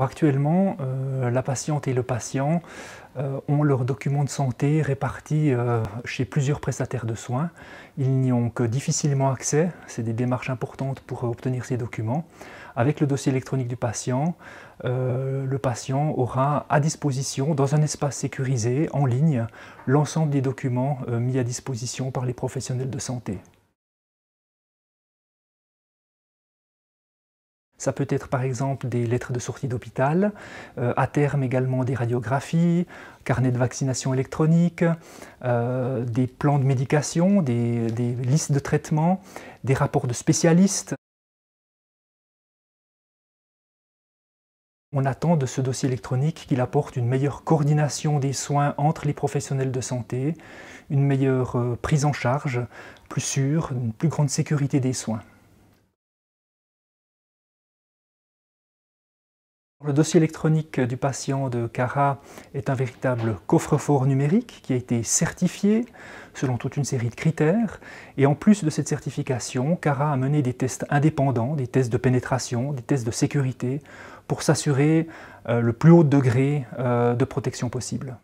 Actuellement, euh, la patiente et le patient euh, ont leurs documents de santé répartis euh, chez plusieurs prestataires de soins. Ils n'y ont que difficilement accès, c'est des démarches importantes pour obtenir ces documents. Avec le dossier électronique du patient, le patient aura à disposition, dans un espace sécurisé, en ligne, l'ensemble des documents mis à disposition par les professionnels de santé. Ça peut être par exemple des lettres de sortie d'hôpital, euh, à terme également des radiographies, carnets de vaccination électronique, euh, des plans de médication, des, des listes de traitements, des rapports de spécialistes. On attend de ce dossier électronique qu'il apporte une meilleure coordination des soins entre les professionnels de santé, une meilleure euh, prise en charge, plus sûre, une plus grande sécurité des soins. Le dossier électronique du patient de Cara est un véritable coffre-fort numérique qui a été certifié selon toute une série de critères. Et en plus de cette certification, Cara a mené des tests indépendants, des tests de pénétration, des tests de sécurité, pour s'assurer euh, le plus haut degré euh, de protection possible.